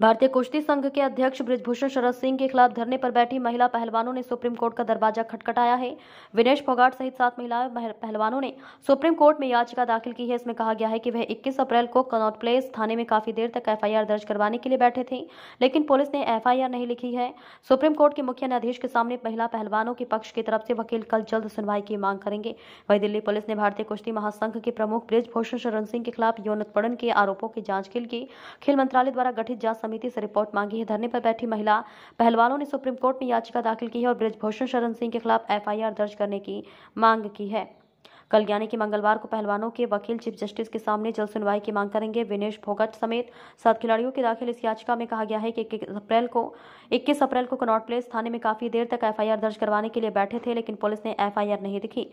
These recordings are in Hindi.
भारतीय कुश्ती संघ के अध्यक्ष ब्रिजभूषण शरद सिंह के खिलाफ धरने पर बैठी महिला पहलवानों ने सुप्रीम कोर्ट का दरवाजा खटखटाया है विनेश फोगाट सहित सात महिला पहलवानों ने सुप्रीम कोर्ट में याचिका दाखिल की है इसमें कहा गया है कि वह 21 अप्रैल को कनौट प्लेस थाने में काफी देर तक एफआईआर दर्ज करवाने के लिए बैठे थे लेकिन पुलिस ने एफ नहीं लिखी है सुप्रीम कोर्ट के मुख्य न्यायाधीश के सामने महिला पहलवानों के पक्ष की तरफ से वकील कल जल्द सुनवाई की मांग करेंगे वही दिल्ली पुलिस ने भारतीय कुश्ती महासंघ के प्रमुख ब्रिजभूषण शरण सिंह के खिलाफ यौन उत्पीड़न के आरोपों की जांच के लिए खेल मंत्रालय द्वारा गठित जांच समिति से रिपोर्ट मांगी है धरने पर बैठी महिला पहलवानों ने सुप्रीम कोर्ट में याचिका दाखिल की है और ब्रजभूषण शरण सिंह के खिलाफ एफआईआर दर्ज करने की मांग की है कल यानी कि मंगलवार को पहलवानों के वकील चीफ जस्टिस के सामने जल्द सुनवाई की मांग करेंगे विनेश भोगट समेत सात खिलाड़ियों के दाखिल इस याचिका में कहा गया है कि इक्कीस अप्रैल को इक्कीस अप्रैल को कनॉट प्लेस थाने में काफी देर तक एफआईआर दर्ज करवाने के लिए बैठे थे लेकिन पुलिस ने एफआईआर नहीं दिखी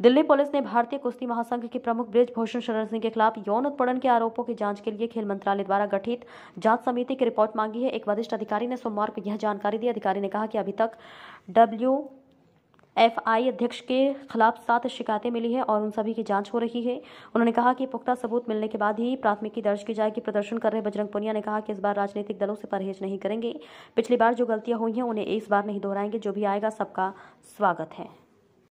दिल्ली पुलिस ने भारतीय कुश्ती महासंघ के प्रमुख ब्रिजभूषण शरण सिंह के खिलाफ यौन उत्पीड़न के आरोपों की जांच के लिए खेल मंत्रालय द्वारा गठित जांच समिति की रिपोर्ट मांगी है एक वरिष्ठ अधिकारी ने सोमवार को यह जानकारी दी अधिकारी ने कहा कि अभी तक डब्ल्यू एफआई अध्यक्ष के खिलाफ सात शिकायतें मिली है और उन सभी की जांच हो रही है उन्होंने कहा कि पुख्ता सबूत मिलने के बाद ही प्राथमिकी दर्ज की जाएगी प्रदर्शन कर रहे बजरंग पुनिया ने कहा कि इस बार राजनीतिक दलों से परहेज नहीं करेंगे पिछली बार जो गलतियां हुई हैं उन्हें इस बार नहीं दोहराएंगे जो भी आएगा सबका स्वागत है